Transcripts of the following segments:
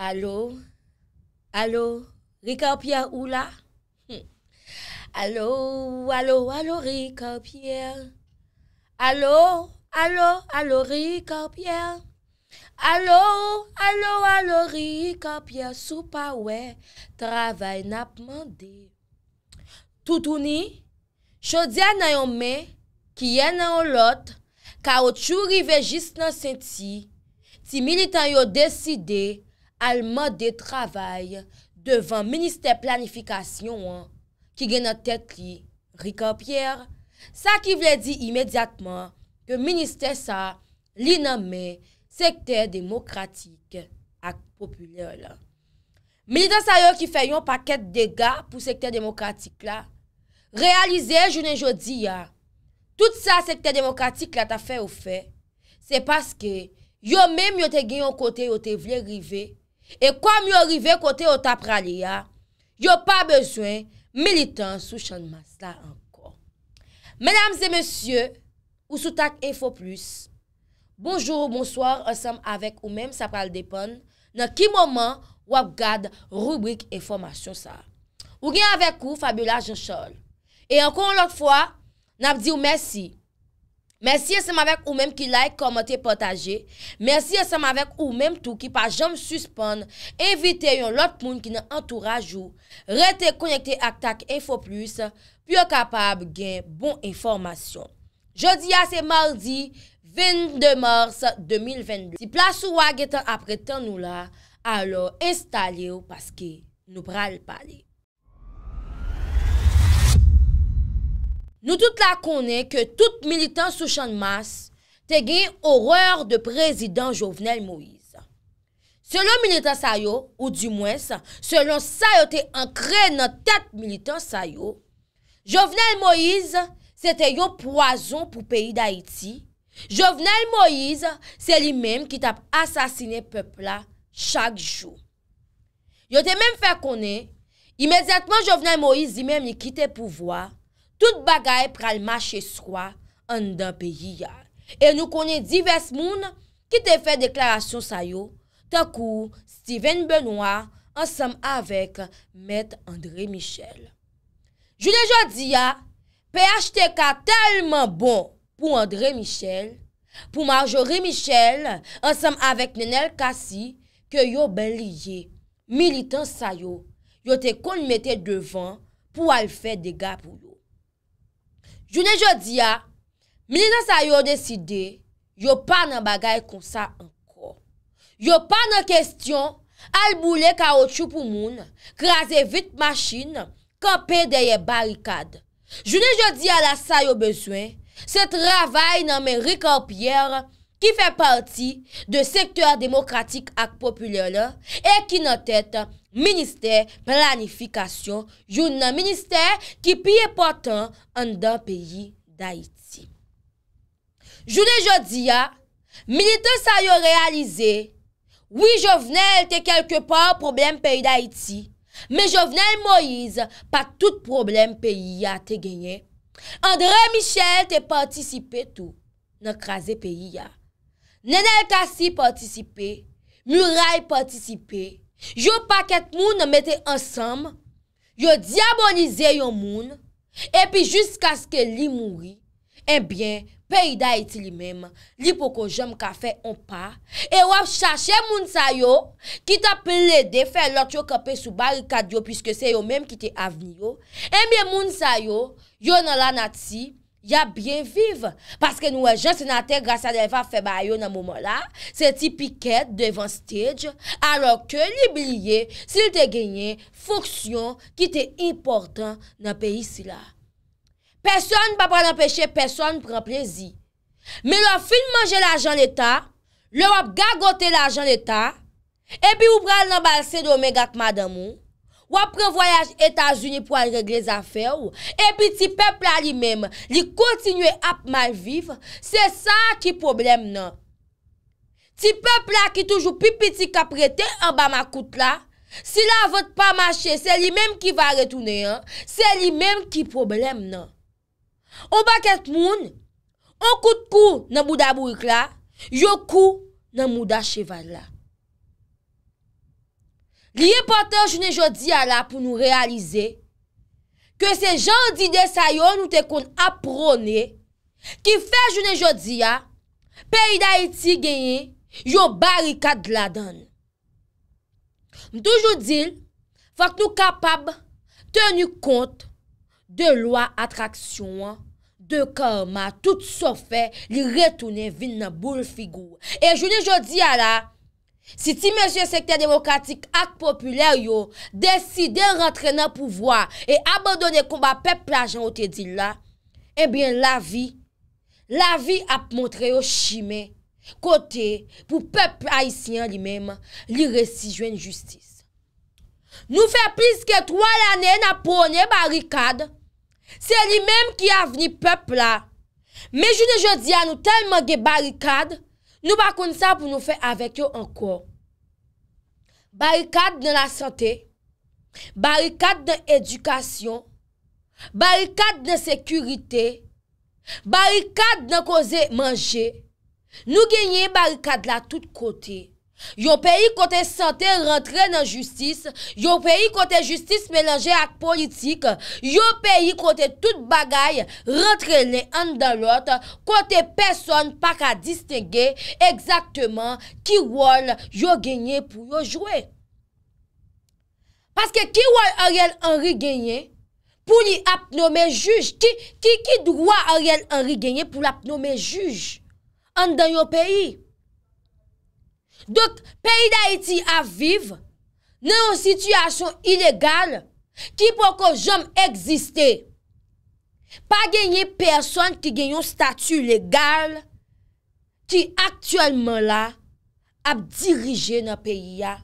Alo, alo, Rikapier ou la? Hmm. Alo, alo, alo, Rikapier. Alo, alo, alo, Rikapier. Alo, alo, alo, Rikapier. Sou pa we, travay nap mande. Toutouni, chodia nan yon me, kiye nan yon lot, ka ou chou rive jist nan senti, ti militan yon deside, alman de travay devan minister planifikasyon ki gen a tet li Rika Pierre, sa ki vle di imediatman ke minister sa li name sekter demokratik ak populel. Meni dan sa yo ki fè yon paket dega pou sekter demokratik la, realize jounen jodi ya, tout sa sekter demokratik la ta fè ou fè, se paske yo mem yo te gen yon kote yo te vle rivey E kwa mi yo rive kote yo tap pralye ya, yo pa bezwen militan sou chanman. Sla ankon. Menams e monsye, ou sou tak info plus. Bonjou, bonsoir, ansam avek ou menm sa pral depon nan ki moman wap gad rubrik e formasyon sa. Ou gen avek ou, Fabiola Jechol. E ankon lout fwa, nan ap di ou mersi. Mersi yon seman vek ou menm ki like, komote, potaje. Mersi yon seman vek ou menm tou ki pa jom suspon, evite yon lot moun ki nan entourajou, rete konyekte ak tak info plus, pi yo kapab gen bon informasyon. Jodi a ah, se mardi 22 mars 2022. Si plas ou wak getan apre tan nou la, alo installe ou paske nou pral pale. Nou tout la konen ke tout militan sou chan mas te gen horor de prezident Jovenel Moïse. Selon militan sa yo, ou di mwes, selon sa yo te ankre nan tat militan sa yo, Jovenel Moïse se te yo poason pou peyi da Haiti. Jovenel Moïse se li menm ki tap asasine pepla chak jou. Yo te menm fe konen, imedjatman Jovenel Moïse li menm ni kite pou voa, tout bagay pral mache swa an dan peyi ya. E nou konen divers moun ki te fe deklarasyon sayo, tan kou Steven Benoit ansam avek Met Andre Michel. Jou dejo di ya, PHTK talman bon pou Andre Michel, pou Marjorie Michel ansam avek Nenel Kassi, ke yo bel liye, militan sayo, yo te kon mette devan pou al fe dega pou nou. Jouni jodia, milina sa yo deside, yo pa nan bagay konsa anko. Yo pa nan kestyon alboule karotchu pou moun, krasi vit machin, kope deye barikad. Jouni jodia la sa yo bezwen, se travay nan men rikampyer ki fe parti de sektor demokratik ak populye la e ki nan tèt. Ministè planifikasyon, joun nan ministè ki piye patan an dan peyi d'Haïti. Joun e jodi ya, milite sa yo realize, wii jovenel te kelke pa problem peyi d'Haïti, me jovenel Moïse pa tout problem peyi ya te genyen, André Michel te patisipe tou nan krasi peyi ya. Nenel Kassi patisipe, Mouray patisipe, Yo paket moun nan mette ansam, yo diabolize yo moun, epi jiska skè li mouri, enbyen, eh peyida eti li menm, li poko jom ka fe on pa, e wap chache moun sa yo, ki ta ple de fe lort yo kapè sou barikad yo, piske se yo menm ki te avni yo, enbyen eh moun sa yo, yo nan lan ati, Ya bien viv, paske nou e jansi nan te grasa deva febayo nan mouman la, se ti piket devan stage, alok ke li bilye sil te genye foksyon ki te important nan peyi si la. Peson pa pa nan peche, peson pren plezi. Me lò fin manje la jan l'Etat, lò wap gagote la jan l'Etat, e bi ou pral nan balse domen gatman dan moun, Wap prevoyaj Etasuni pou an regle zafè ou, e pi ti pepla li mèm, li kontinue ap malviv, se sa ki problem nan. Ti pepla ki toujou pi piti ka prete, an ba ma koute la, si la vòt pa mache, se li mèm ki va retounen, se li mèm ki problem nan. O baket moun, an koute kou nan mouda bourik la, yo kou nan mouda cheval la. liye poten jounen jodi a la pou nou realize ke se jan di de sayon nou te kon aprone ki fe jounen jodi a peyi da iti genye yon barikat gladan. M tou joudil, fak nou kapab tenu kont de lwa atraksyon, de karma, tout so fe li retounen vin nan bou l figou. E jounen jodi a la Si ti menche sekte demokratik ak popüler yo, deside rentre nan pouvoi e abadone komba peple ajan ou te di la, ebyen la vi, la vi ap montre yo shime, kote pou peple aisyen li menme li resijwen justice. Nou fe plis ke 3 lane napone barikade, se li menme ki avni peple la, me june jodi anou talman ge barikade, Nou bakoun sa pou nou fè avèk yo ankor. Barikad nan la sante, barikad nan edukasyon, barikad nan sekurite, barikad nan koze manje, nou genye barikad la tout kotey. yo peyi kote sante rentre nan justis yo peyi kote justis melange ak politik yo peyi kote tout bagay rentre le an dan lot kote person pa ka disting ekzaktman ki wol yo genye pou yo jwe paske ki wol ariel henri genye pou li apnome juj ki ki dwa ariel henri genye pou apnome juj an dan yo peyi Dok, peyi da iti aviv nan yon situasyon ilegal ki pou kon jom egziste. Pa genye person ki genyon statu ilegal ki aktuelman la ap dirije nan peyi ya.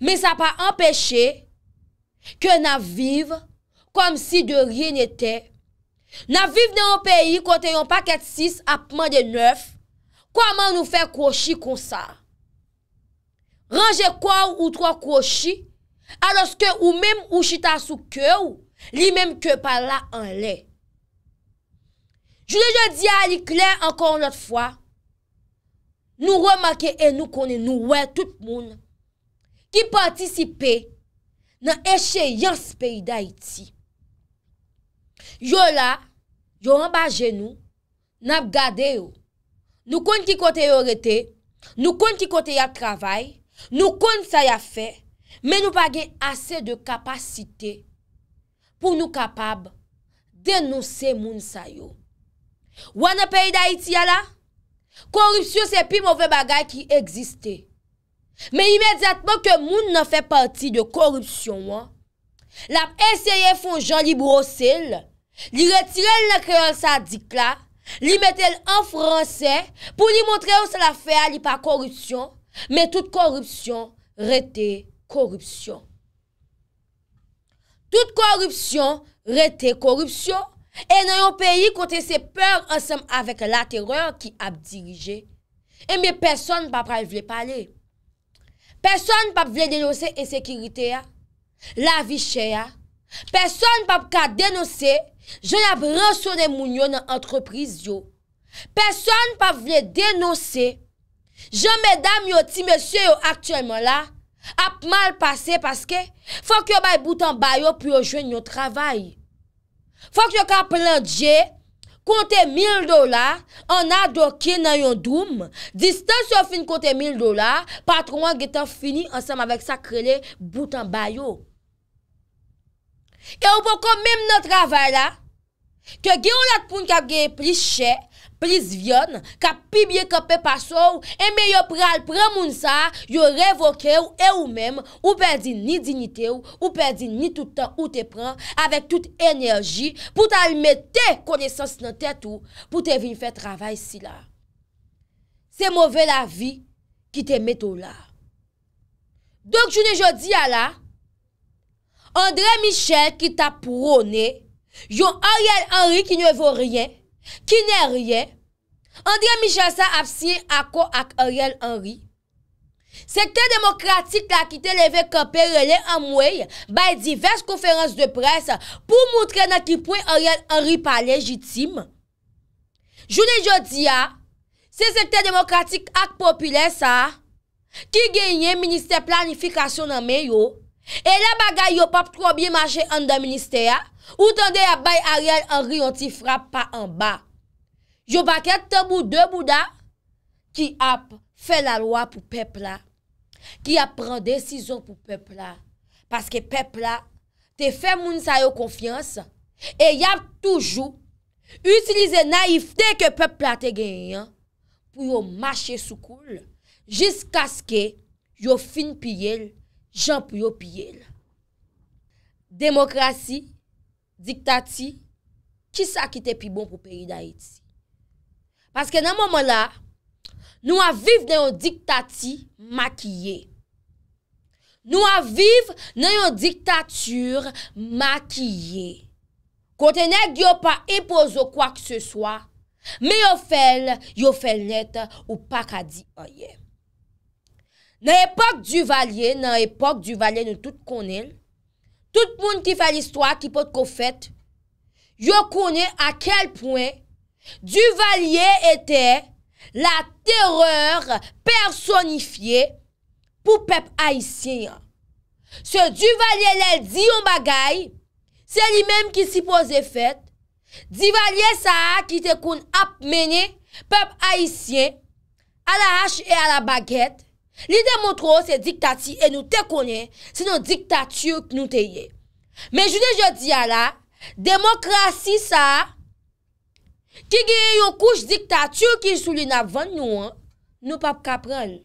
Men sa pa empeshe ke nan viv kon si de rien ete. Nan viv nan yon peyi konten yon paket 6 apman de 9, koman nou fe kouchi kon sa? ranje kwa ou ou tro kwo chi, alos ke ou mem ou chita sou ke ou, li mem ke pala an le. Jou leje di a li kler ankon lot fwa, nou remake e nou konen nou we tout moun, ki pwantisipe nan eshe yans pey da iti. Yon la, yon anba genou, nan ap gade yo, nou konen ki kote yo rete, nou konen ki kote ya travay, Nou kon sa ya fe, men nou pa gen ase de kapasite pou nou kapab denose moun sa yo. Wana pey da iti ya la? Korupsyon se pi mouve bagay ki egziste. Men imedjatman ke moun nan fe parti de korupsyon wan, lap eseye fon jan li brose l, li retire l le kreol sa dik la, li metel an franse pou li montre ou se la fe a li pa korupsyon Men tout korupsyon rete korupsyon. Tout korupsyon rete korupsyon. E nan yo peyi kote se pey ansenm avek la teror ki ap dirije. E men peson pap vle pale. Peson pap vle denose ensekirite ya. La vi che ya. Peson pap ka denose. Je n'ap reso de moun yo nan antreprise yo. Peson pap vle denose yo. Je mèdame yo ti mèsyè yo aktyèlman la, ap mal pase paske, fòk yo bay boutan bayo pou yo jwen yo travay. Fòk yo ka plandje, kontè mil dola, an adwokye nan yon doum, distans yo fin kontè mil dola, patrouan getan fini ansèm avèk sakrele boutan bayo. Ke ou pokon mèm nou travay la, ke gen ou latpoun ka gen pli chè, blis vyon, ka pi bye ka pe paso ou, e me yo pral pran moun sa, yo revoke ou, e ou mem, ou perdi ni dignite ou, ou perdi ni toutan ou te pran, avek tout enerji, pou tal me te konesans nan tet ou, pou te vin fe travay si la. Se move la vi, ki te met ou la. Dok joun e jodi ya la, André Michel ki ta prone, yon Ariel Henry ki nye vo ryen, Ki nè ryen, André Michelsa ap siye akko ak oryèl anri. Sekte demokratik la ki te leve kaperele an mwey bay divers konferans de pres pou moutre nan ki pwen oryèl anri pa lejitim. Jounen jodi ya, se sekte demokratik ak popile sa, ki genyen minister planifikasyon nan men yo. E la bagay yo pap trobyen mache andaministe ya Ou tende ya bay a riyal an riyon ti fra pa an ba Yo baket tabou debou da Ki ap fè la loa pou pepla Ki ap pran desizon pou pepla Paske pepla te fè moun sa yo konfians E yap toujou Utilize naifte ke pepla te genyen Pou yo mache soukoul Jis kaskè yo fin piye l Jean Puyo Piyel. Demokrasi, diktati, ki sa ki te pi bon pou peyi da etsi? Paske nan momon la, nou aviv nan yon diktati makiye. Nou aviv nan yon diktatur makiye. Kote net yon pa eposo kwa ki se swa, me yon fel, yon fel net ou pa ka di a ye. Nan epok Duvalier, nan epok Duvalier nou tout konen, tout moun ki fè l'histoire ki pot ko fèt, yo konen a kel pouen Duvalier etè la terreur personifiye pou pep haïsien. Se Duvalier lèl di yon bagay, se li mèm ki si po zè fèt, Duvalier sa a ki te kon ap mène pep haïsien a la hach e a la bagèt, Li de montrou se diktati e nou te konen, se nou diktatiu nou te ye. Men jounen je di ya la, demokrasi sa, ki geye yon kouch diktatiu ki sou li nan van nou an, nou pa pou kapren.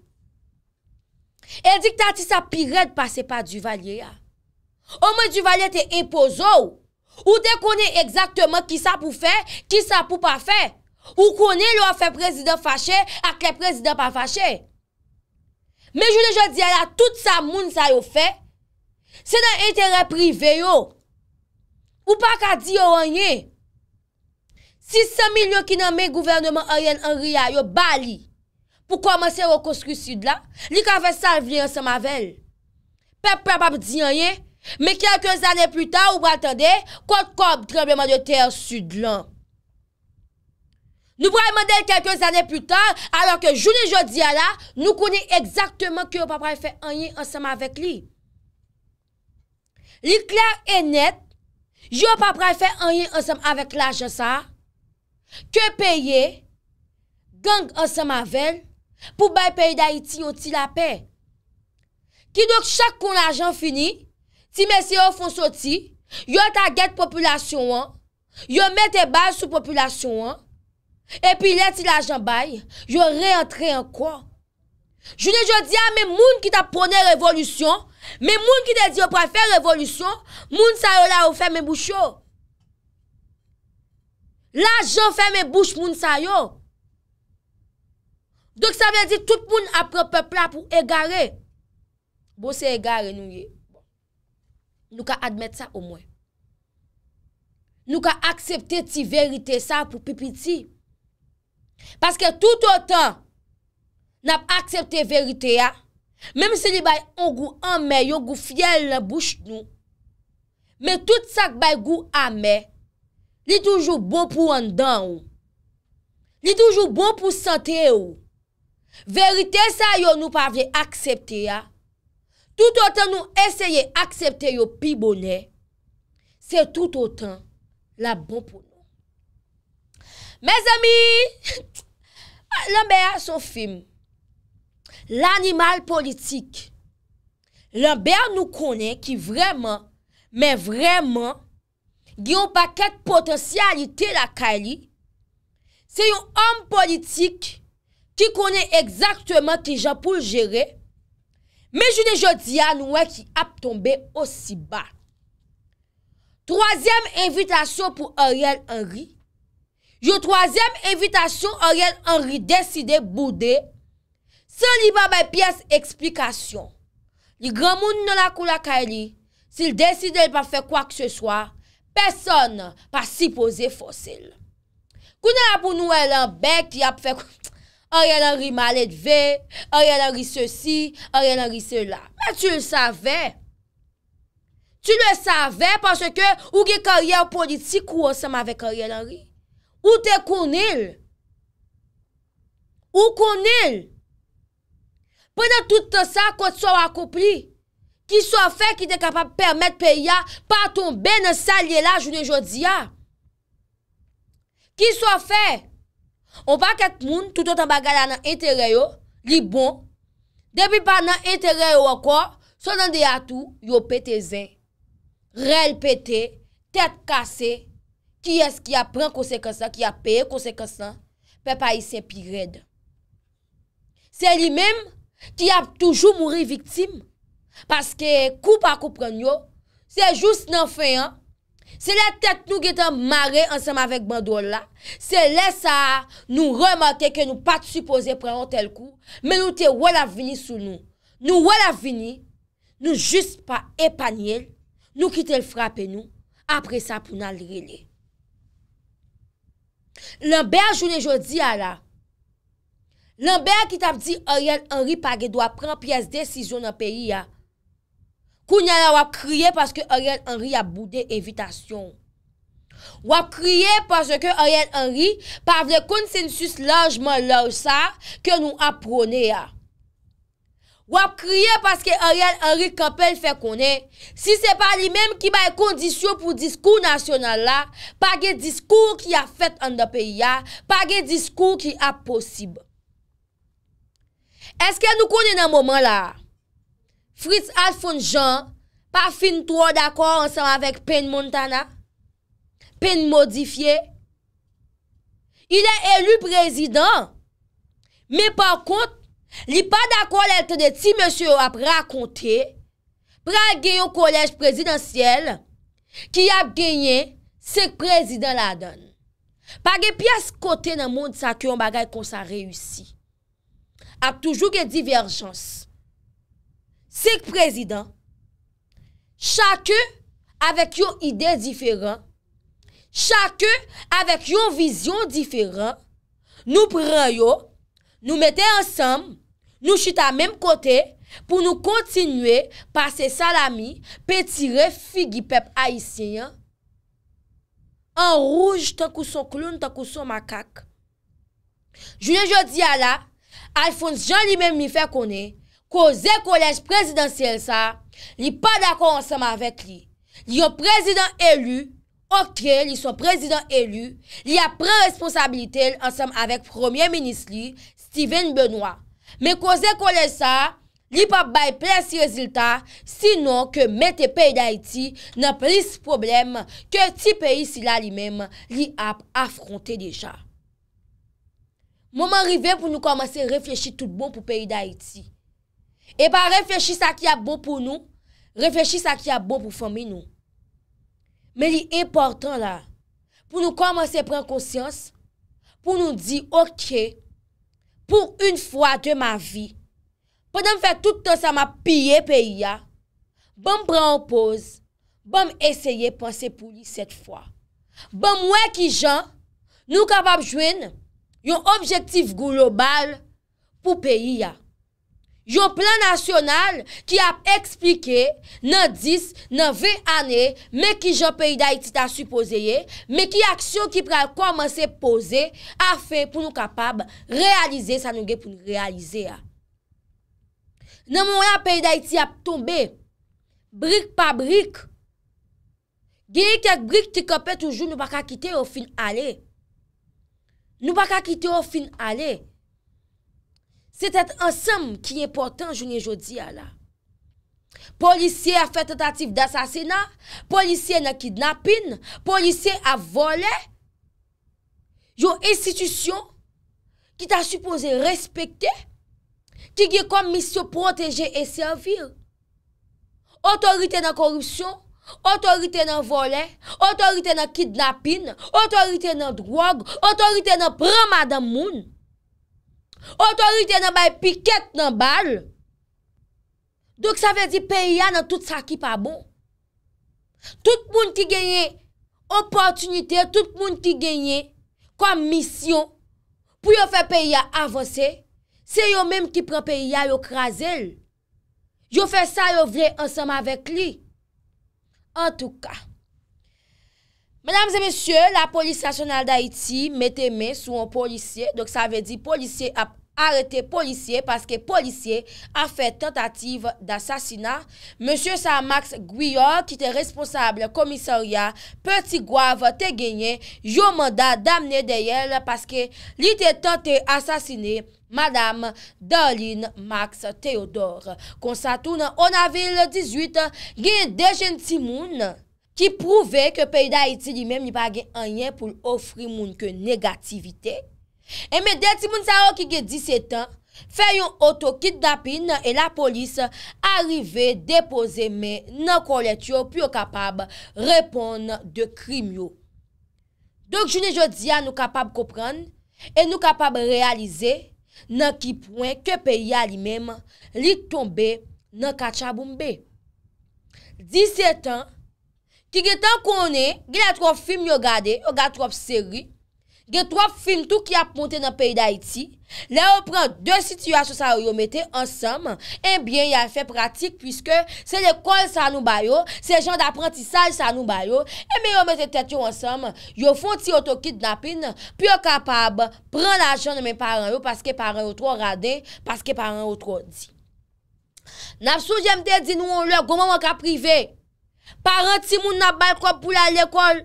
E diktati sa piret pase pa duvalye ya. Oman duvalye te impozou, ou de konen ekzaktman ki sa pou fe, ki sa pou pa fe. Ou konen lou a fe prezident fache ak le prezident pa fache. Men jou deje di ala, tout sa moun sa yo fe, se nan enteren prive yo, ou pa ka di yo anye. 600 milyon ki nan men gouvernement ajen an ria yo bali pou komanse yo koskri sud la, li ka fe sal vli an se mavel. Pep pep ap di anye, men kelken zanen pli ta ou batande, kote kob trebleman de ter sud lan. Nou vwa e mandel kelkez ane plus tan, alor ke jouni jodi ala, nou koni ekzaktman ki yo pa prefe anye ansem avek li. Li kler enet, yo pa prefe anye ansem avek la jasa, ke peye gang ansem avel, pou bay peye da iti yon ti la pe. Ki dok chak kon la jan fini, ti mesye yo fon soti, yo ta get populasyon an, yo met e bal sou populasyon an, Epi leti la jan bay, yo re entre an kwa. Je ne je di a men moun ki ta pwene revolution, men moun ki te di yo prefe revolution, moun sa yo la ou fe men bouch yo. La jan fe men bouch moun sa yo. Dok sa ve di tout moun aprepepla pou e gare. Bo se e gare nou ye. Nou ka admete sa ou mwen. Nou ka aksepte ti verite sa pou pipi ti. Paske tout otan nap aksepte verite ya, mèm se li bay ongou anme, yonkou fiel la bouch nou, mè tout sak bay gou anme, li toujou bon pou an dan ou, li toujou bon pou sante ou, verite sa yon nou pavye aksepte ya, tout otan nou esye aksepte yo pi bonè, se tout otan la bon pou nou. Mè zèmi, lèm bè a son film, l'animal politik, lèm bè a nou konen ki vreman, mè vreman, gè yon paket potensyalite la kali, se yon om politik ki konen ekzaktman ki jan pou l'jere, mè jounè jò diyan wè ki ap tombe osi ba. Troasyem evitasyon pou Ariel Henry, Jou troasyem evitasyon oryèl anri deside boudè, san li ba bay piyes eksplikasyon. Li gran moun nan la kou la kani, si l deside l pa fè kwa kse swa, peson nan pa si pose fosil. Kou nan la pou nou el anbek, li ap fè oryèl anri malèd ve, oryèl anri sèsi, oryèl anri sèla. Mè tu l savè. Tu l savè panse ke ou gen karyèl politik ou osèm avè karyèl anri. Ou te konil? Ou konil? Pwede tout sa kot so akopli? Ki so fe ki te kapap permet pe ya pa ton ben salye la jounen jodi ya? Ki so fe? On pa ket moun tout an bagala nan entereyo li bon. Depi pa nan entereyo wakor sonan de atou yo pete zen. Rel pete, tet kase, ki es ki ap pren konsekansan, ki ap peye konsekansan, pe pa yi se pi red. Se li mem, ki ap toujou mouri viktim, paske kou pa koupren yo, se jous nan feyan, se le tet nou getan mare ansam avek bandou la, se lesa nou remate ke nou pat supose preon tel kou, men nou te wala vini sou nou. Nou wala vini, nou jous pa epanye, nou kite l frape nou, apre sa pou nan li gile. Lanbe a jounen jodi a la, lanbe a kitap di Oriel Henry page dwa pran pyes desizyon nan peyi a, kou nye la wap kriye paske Oriel Henry a bouden evitasyon, wap kriye paske Oriel Henry pavle konsensus lajman lor sa ke nou aprone a. Wap kriye paske a real Henrik Koppel fe konen, si se pa li menm ki ba e kondisyon pou diskoun nasyonal la, pa ge diskoun ki a fet an da peyi ya, pa ge diskoun ki a posib. Eske nou konen nan momen la, Fritz Alfons Jean, pa fin towa d'akon ansan avèk Pen Montana, Pen Modifié, ilè elu prezident, me pa kont, Li pa da kwa lèl te de ti monsyo ap rakonte Pra gen yon kolej prezidentiyel Ki ap genyen sek prezident la adon Pa gen pias kote nan moun sa ki yon bagay kon sa reyusi Ap toujou gen diverjans Sek prezident Chake avèk yon ide diferent Chake avèk yon vizyon diferent Nou pran yon Nou mette ansam, nou chit a menm kote pou nou kontinwe pa se salami petire figi pep aisyen. An rouge takou son kloun, takou son makak. Joune jodi a la, Alphonse Jean li menm mi fe konen, koze kolej prezidentiel sa, li pa dako ansam avek li. Li yo prezident elu. Okke li son prezident elu, li ap pren responsabilite l ansam avek premier minis li, Steven Benoit. Me koze kole sa, li pa bay prez si rezultat, sinon ke mette peyi d'Haiti nan prez problem ke ti peyi sila li menm li ap afronte deja. Momen rive pou nou komanse reflechi tout bon pou peyi d'Haiti. E pa reflechi sa ki ap bon pou nou, reflechi sa ki ap bon pou fomi nou. Men li important la, pou nou koman se pren konsyans, pou nou di, ok, pou un fwa de ma vi, pou nan fè tout an sa ma piye peyi ya, bon m preon pose, bon m eseye panse pou li set fwa. Bon m wè ki jan, nou kapap jwen yon objektif global pou peyi ya. Yon plan nasyonal ki ap eksplike nan 10, nan 20 ane me ki jan peyida iti ta suposeye, me ki aksyon ki pre al komanse pose, a fe pou nou kapab realize sa nou ge pou nou realize ya. Nan moun an peyida iti ap tombe, brik pa brik. Gye yik ek brik ti kope toujou nou baka kite ou fin ale. Nou baka kite ou fin ale. Se tèt ansem ki important jounen jodi ya la. Polisye a fè tentatif d'assasinat, polisye na kidnapin, polisye a volè, yo institisyon ki ta suppose respekte, ki ge kom misyo proteje e servil. Otorite nan korupsyon, otorite nan volè, otorite nan kidnapin, otorite nan drog, otorite nan prama dan moun. Otorite nan bay piket nan bal Dok sa ve di peya nan tout sa ki pa bon Tout moun ki genye Oportunite Tout moun ki genye Kom misyon Pou yo fe peya avose Se yo menm ki pre peya yo krazel Yo fe sa yo vle Ansem avek li En tou ka Madame et messieurs, la police nationale d'Haïti m'est aimée sous un policier. Donc ça veut dire policier a arrêté policier parce que policier a fait tentative d'assassinat. Monsieur Saint-Max Gouillard, qui était responsable commissariat Petit Guave, t'a gagné, j'ai eu mandat d'amener derrière parce que l'été tenté assassiner Madame Darlene Max Théodore. Quand ça tourne, on a vu le 18, il y a des gentilmenes. ki prouve ke peyi da iti li mem li pa gen anyen pou l'ofri moun ke negativite, eme deti moun sa wakige 17 an, fè yon oto kit dapin, e la polis arrive depose men nan konlet yo, pi yo kapab repon de krim yo. Dok joun e jodia nou kapab kopran, e nou kapab realize nan ki pwen ke peyi a li mem li tombe nan kachaboumbe. 17 an, Ki gen tan konen, gen lè trof film yo gade, yo gade trof seri, gen trof film tout ki ap monte nan peyi da iti, lè yo pran dè situasyon sa yo yon mette ansam, en eh bien yon fè pratik, pwiske se lè kol sa nou bayo, se jan d'aprantisaj sa nou bayo, e eh mi yon mette tet yo ansam, yo fon ti otokit napin, pi yo kapab pran la jan de men paran yo, paske paran yo tro rade, paske paran yo tro di. Napsou jemte di nou on lè, goun man wak aprivey, Par an ti moun nan bankop pou la l'ekol,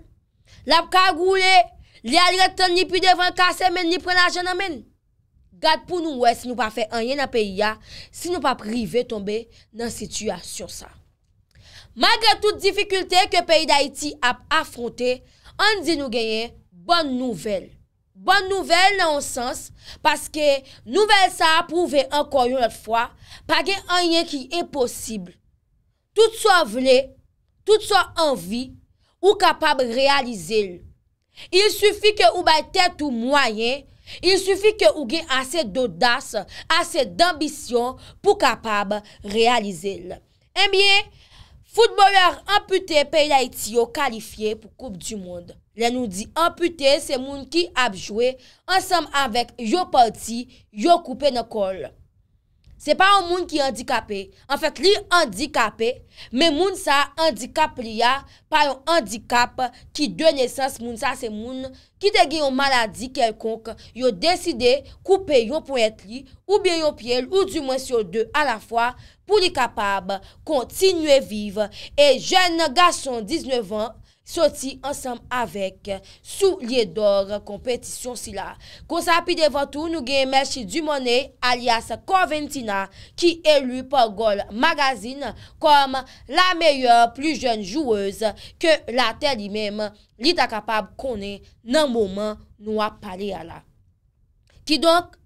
la pou ka goule, li al reten ni pou devan kase men, ni pren a jen nan men. Gat pou nou wè si nou pa fè anyen nan peyi ya, si nou pa prive tombe nan situasyon sa. Magre tout difficultè ke peyi da iti ap afronte, an di nou genyen, bon nouvel. Bon nouvel nan wonsans, paske nouvel sa ap prouve anko yon lot fwa, pa gen anyen ki e posib. Tout sa vle, Tout sa anvi ou kapab realize l. Il soufi ke ou bay tèt ou mwayen. Il soufi ke ou gen ase d'odas, ase d'ambisyon pou kapab realize l. Emyen, eh foutbouleur ampute pe la iti yo kalifiye pou koup di moun. Le nou di ampute se moun ki apjwe ansam avek yo pouti, yo koupen akol. Se pa yon moun ki yon dikapè, an fèt li yon dikapè, men moun sa yon dikapè li ya, pa yon dikapè ki de nesans moun sa se moun, ki te gen yon maladi kelkonk, yo deside koupe yon pou et li, ou bien yon pièl ou di moun se yon de a la fwa, pou li kapab kontinue vive. E jen gason 19 an, Soti ansam avek sou liye dor kompetisyon si la. Kousa apide vantou nou genye mershi du mone alias Coventina ki elu por Gol Magazine kom la meyye plu jen jouwez ke la tel li mem li ta kapab konen nan mouman nou ap pale ala. Ki donk,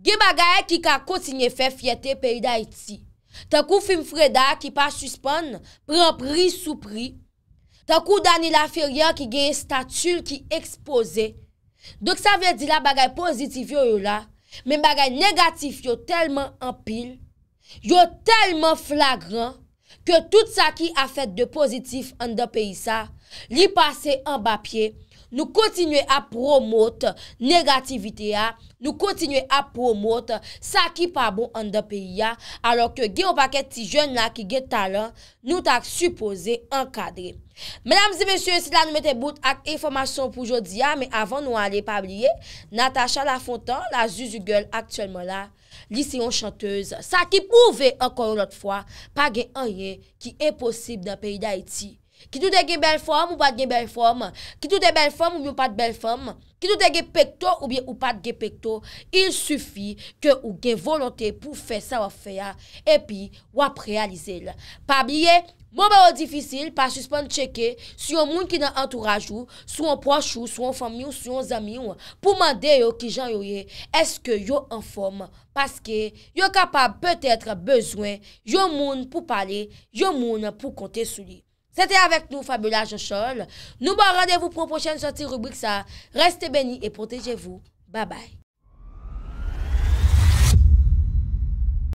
gen bagay ki ka koti nye fe fiyete peyi da iti. Ta kou film freda ki pa suspon pran pri sou pri. ta kou dani la fer ya ki genye statul ki expose. Dok sa ven di la bagay pozitif yo yo la, men bagay negatif yo telman ampil, yo telman flagran, ke tout sa ki a fet de pozitif an da peyisa, li pase an ba pie. Nou kontinye a promote negativite a, nou kontinye a promote sa ki pa bon an de peyi a, alo ke ge opaket ti jen la ki ge talan nou tak supose an kadre. Menamzi mensyon, sila nou mette bout ak informasyon pou jodi a, me avan nou ale pabliye, Natacha Lafontan, la Zuzugel aktuelman la, lisyon chanteuse, sa ki pouve ankon notfwa, pa gen anye ki e posib nan peyi da iti. Ki toutè gen bel fòm ou pat gen bel fòm, ki toutè bel fòm ou bi ou pat bel fòm, ki toutè gen pekto ou bi ou pat gen pekto, il soufi ke ou gen volontè pou fè sa wafeya epi wap realize lè. Pabliye, moun bè ou difisil, pas suspèn tchèke, sou yon moun ki nan antourajou, sou yon prochou, sou yon fòm yon, sou yon zami yon, pou mandè yo ki jan yoye, eske yo an fòm, paske yo kapab pètètre bezwen, yo moun pou pale, yo moun pou kote sou li. C'était avec nous, jean Jochol. Nous bon rendez-vous pour une prochaine sortie rubrique ça. Restez bénis et protégez-vous. Bye bye.